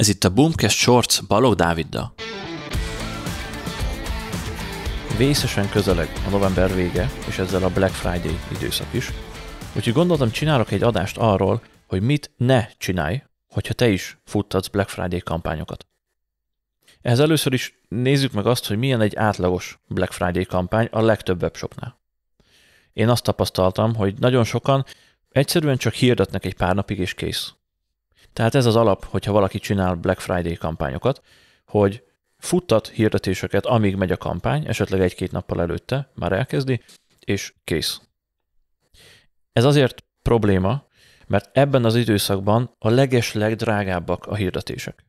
Ez itt a Boomcast Shorts Balog Dáviddal. Vészesen közeleg a november vége, és ezzel a Black Friday időszak is. Úgyhogy gondoltam, csinálok egy adást arról, hogy mit ne csinálj, hogyha te is futtatsz Black Friday kampányokat. Ehhez először is nézzük meg azt, hogy milyen egy átlagos Black Friday kampány a legtöbb webshopnál. Én azt tapasztaltam, hogy nagyon sokan egyszerűen csak hirdetnek egy pár napig és kész. Tehát ez az alap, hogyha valaki csinál Black Friday kampányokat, hogy futtat hirdetéseket, amíg megy a kampány, esetleg egy-két nappal előtte már elkezdi, és kész. Ez azért probléma, mert ebben az időszakban a leges legdrágábbak a hirdetések.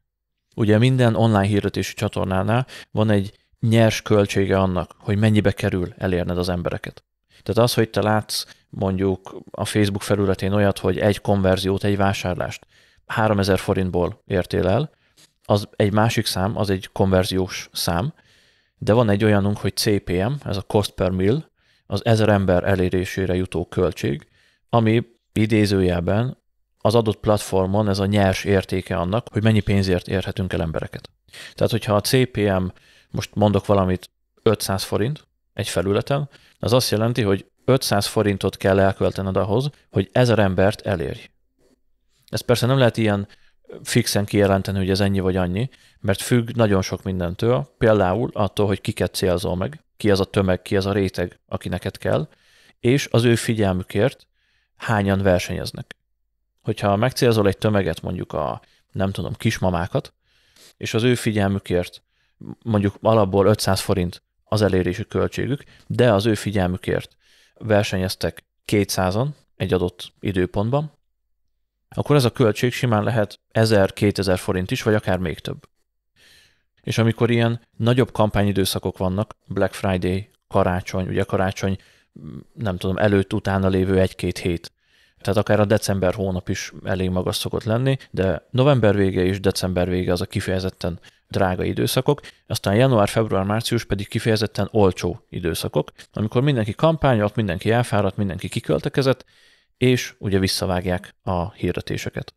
Ugye minden online hirdetési csatornánál van egy nyers költsége annak, hogy mennyibe kerül elérned az embereket. Tehát az, hogy te látsz mondjuk a Facebook felületén olyat, hogy egy konverziót, egy vásárlást, 3000 forintból értél el, az egy másik szám, az egy konverziós szám, de van egy olyanunk, hogy CPM, ez a cost per mill, az ezer ember elérésére jutó költség, ami idézőjelben az adott platformon ez a nyers értéke annak, hogy mennyi pénzért érhetünk el embereket. Tehát, hogyha a CPM, most mondok valamit, 500 forint egy felületen, az azt jelenti, hogy 500 forintot kell elköltened ahhoz, hogy ezer embert elérj. Ezt persze nem lehet ilyen fixen kijelenteni, hogy ez ennyi vagy annyi, mert függ nagyon sok mindentől, például attól, hogy kiket célzol meg, ki az a tömeg, ki az a réteg, aki neked kell, és az ő figyelmükért hányan versenyeznek. Hogyha megcélzol egy tömeget, mondjuk a, nem tudom, kismamákat, és az ő figyelmükért mondjuk alapból 500 forint az elérési költségük, de az ő figyelmükért versenyeztek 200-an egy adott időpontban, akkor ez a költség simán lehet 1000-2000 forint is, vagy akár még több. És amikor ilyen nagyobb kampányidőszakok vannak, Black Friday, karácsony, ugye karácsony, nem tudom, előtt, utána lévő egy-két hét, tehát akár a december hónap is elég magas szokott lenni, de november vége és december vége az a kifejezetten drága időszakok, aztán január, február, március pedig kifejezetten olcsó időszakok, amikor mindenki kampányolt, mindenki elfáradt, mindenki kiköltekezett, és ugye visszavágják a hirdetéseket.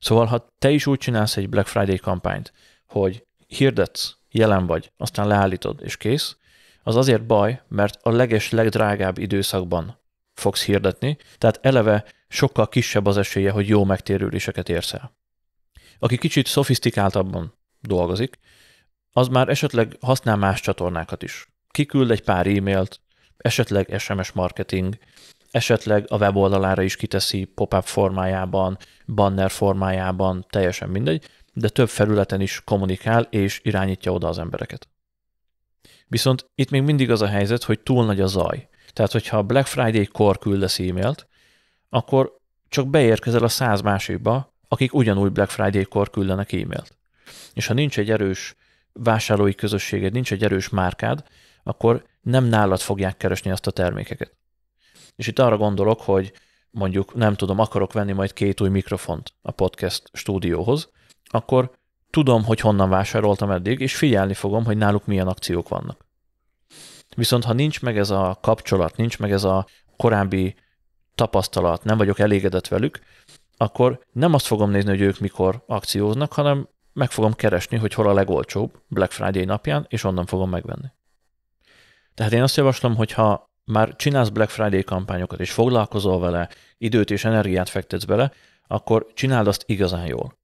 Szóval, ha te is úgy csinálsz egy Black Friday kampányt, hogy hirdetsz, jelen vagy, aztán leállítod, és kész, az azért baj, mert a leges, legdrágább időszakban fogsz hirdetni, tehát eleve sokkal kisebb az esélye, hogy jó megtérüléseket érsz el. Aki kicsit szofisztikáltabban dolgozik, az már esetleg használ más csatornákat is. Kiküld egy pár e-mailt, esetleg SMS marketing, esetleg a weboldalára is kiteszi pop-up formájában, banner formájában, teljesen mindegy, de több felületen is kommunikál és irányítja oda az embereket. Viszont itt még mindig az a helyzet, hogy túl nagy a zaj. Tehát, hogyha Black Friday-kor küldesz e-mailt, akkor csak beérkezel a száz másikba, akik ugyanúgy Black Friday-kor küldenek e-mailt. És ha nincs egy erős vásárlói közösséged, nincs egy erős márkád, akkor nem nálad fogják keresni azt a termékeket. És itt arra gondolok, hogy mondjuk nem tudom, akarok venni majd két új mikrofont a podcast stúdióhoz, akkor tudom, hogy honnan vásároltam eddig, és figyelni fogom, hogy náluk milyen akciók vannak. Viszont ha nincs meg ez a kapcsolat, nincs meg ez a korábbi tapasztalat, nem vagyok elégedett velük, akkor nem azt fogom nézni, hogy ők mikor akcióznak, hanem meg fogom keresni, hogy hol a legolcsóbb Black Friday napján, és onnan fogom megvenni. Tehát én azt javaslom, hogy ha már csinálsz Black Friday kampányokat, és foglalkozol vele, időt és energiát fektetsz bele, akkor csináld azt igazán jól.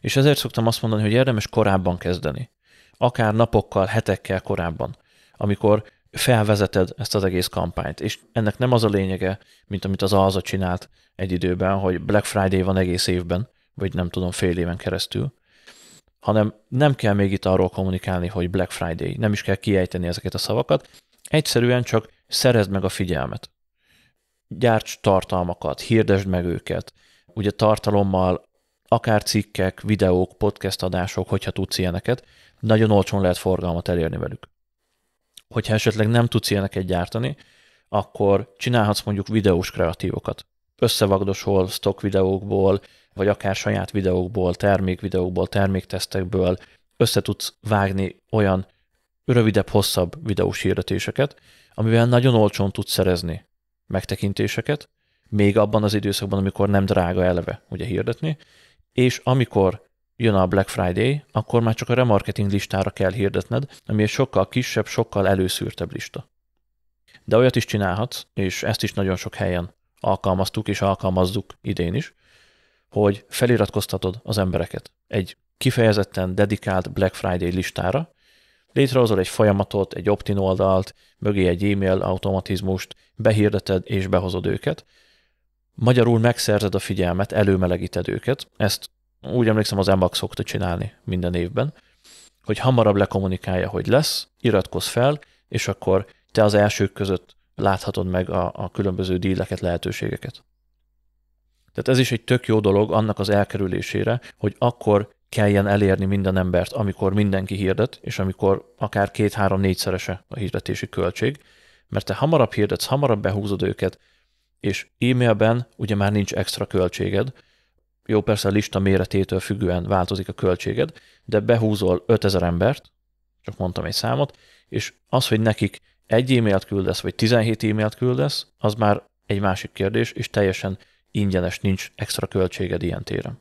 És ezért szoktam azt mondani, hogy érdemes korábban kezdeni. Akár napokkal, hetekkel korábban, amikor felvezeted ezt az egész kampányt. És ennek nem az a lényege, mint amit az Alza csinált egy időben, hogy Black Friday van egész évben, vagy nem tudom, fél éven keresztül, hanem nem kell még itt arról kommunikálni, hogy Black Friday, nem is kell kiejteni ezeket a szavakat, egyszerűen csak szerezd meg a figyelmet. Gyárts tartalmakat, hirdesd meg őket. Ugye tartalommal akár cikkek, videók, podcast adások, hogyha tudsz ilyeneket, nagyon olcsón lehet forgalmat elérni velük. Hogyha esetleg nem tudsz ilyeneket gyártani, akkor csinálhatsz mondjuk videós kreatívokat. Összevagdosol stock videókból, vagy akár saját videókból, termékvideókból, terméktesztekből, össze tudsz vágni olyan rövidebb, hosszabb videós hirdetéseket, amivel nagyon olcsón tudsz szerezni megtekintéseket, még abban az időszakban, amikor nem drága eleve ugye hirdetni, és amikor jön a Black Friday, akkor már csak a remarketing listára kell hirdetned, ami egy sokkal kisebb, sokkal előszűrtebb lista. De olyat is csinálhatsz, és ezt is nagyon sok helyen alkalmaztuk és alkalmazzuk idén is, hogy feliratkoztatod az embereket egy kifejezetten dedikált Black Friday listára, Létrehozol egy folyamatot, egy opt-in oldalt, mögé egy e-mail automatizmust, behirdeted és behozod őket. Magyarul megszerzed a figyelmet, előmelegíted őket. Ezt úgy emlékszem az MBAC szokta csinálni minden évben, hogy hamarabb lekommunikálja, hogy lesz, iratkozz fel, és akkor te az elsők között láthatod meg a, a különböző díleket, lehetőségeket. Tehát ez is egy tök jó dolog annak az elkerülésére, hogy akkor kelljen elérni minden embert, amikor mindenki hirdet, és amikor akár két-három-négyszerese a hirdetési költség, mert te hamarabb hirdetsz, hamarabb behúzod őket, és e-mailben ugye már nincs extra költséged, jó, persze a lista méretétől függően változik a költséged, de behúzol 5000 embert, csak mondtam egy számot, és az, hogy nekik egy e-mailt küldesz, vagy 17 e-mailt küldesz, az már egy másik kérdés, és teljesen ingyenes, nincs extra költséged ilyen téren.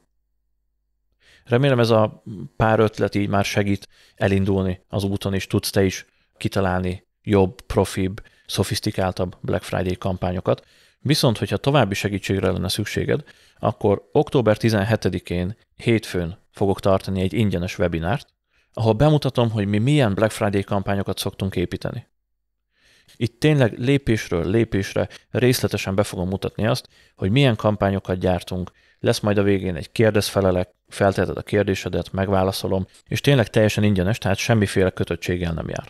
Remélem ez a pár ötlet így már segít elindulni az úton, és tudsz te is kitalálni jobb, profibb, szofisztikáltabb Black Friday kampányokat. Viszont, hogyha további segítségre lenne szükséged, akkor október 17-én hétfőn fogok tartani egy ingyenes webinárt, ahol bemutatom, hogy mi milyen Black Friday kampányokat szoktunk építeni. Itt tényleg lépésről lépésre részletesen be fogom mutatni azt, hogy milyen kampányokat gyártunk, lesz majd a végén egy kérdezfelelek, felteheted a kérdésedet, megválaszolom, és tényleg teljesen ingyenes, tehát semmiféle kötöttséggel nem jár.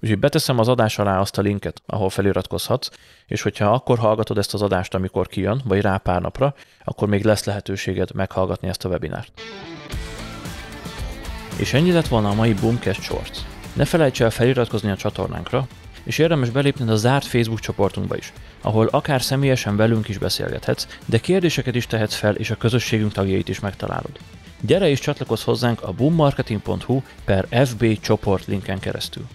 Úgyhogy beteszem az adás alá azt a linket, ahol feliratkozhatsz, és hogyha akkor hallgatod ezt az adást, amikor kijön, vagy rá pár napra, akkor még lesz lehetőséged meghallgatni ezt a webinárt. És ennyi lett volna a mai Boomcast Shorts. Ne felejts el feliratkozni a csatornánkra, és érdemes belépni a zárt Facebook csoportunkba is, ahol akár személyesen velünk is beszélgethetsz, de kérdéseket is tehetsz fel, és a közösségünk tagjait is megtalálod. Gyere és csatlakozz hozzánk a boommarketing.hu per FB csoport linken keresztül.